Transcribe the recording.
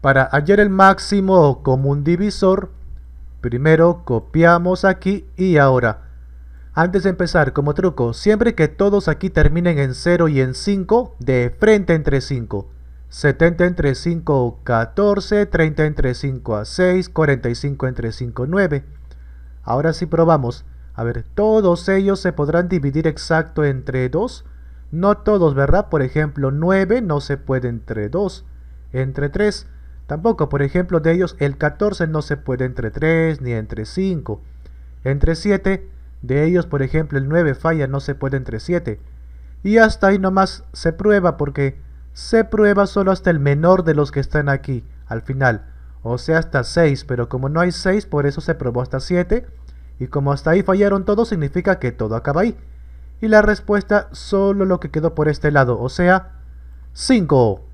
Para hallar el máximo común divisor, primero copiamos aquí y ahora. Antes de empezar, como truco, siempre que todos aquí terminen en 0 y en 5, de frente entre 5. 70 entre 5, 14, 30 entre 5 a 6, 45 entre 5, 9. Ahora sí probamos. A ver, todos ellos se podrán dividir exacto entre 2. No todos, ¿verdad? Por ejemplo, 9 no se puede entre 2. Entre 3. Tampoco, por ejemplo, de ellos el 14 no se puede entre 3 ni entre 5. Entre 7, de ellos, por ejemplo, el 9 falla, no se puede entre 7. Y hasta ahí nomás se prueba porque se prueba solo hasta el menor de los que están aquí, al final. O sea, hasta 6, pero como no hay 6, por eso se probó hasta 7. Y como hasta ahí fallaron todos, significa que todo acaba ahí. Y la respuesta solo lo que quedó por este lado, o sea, 5.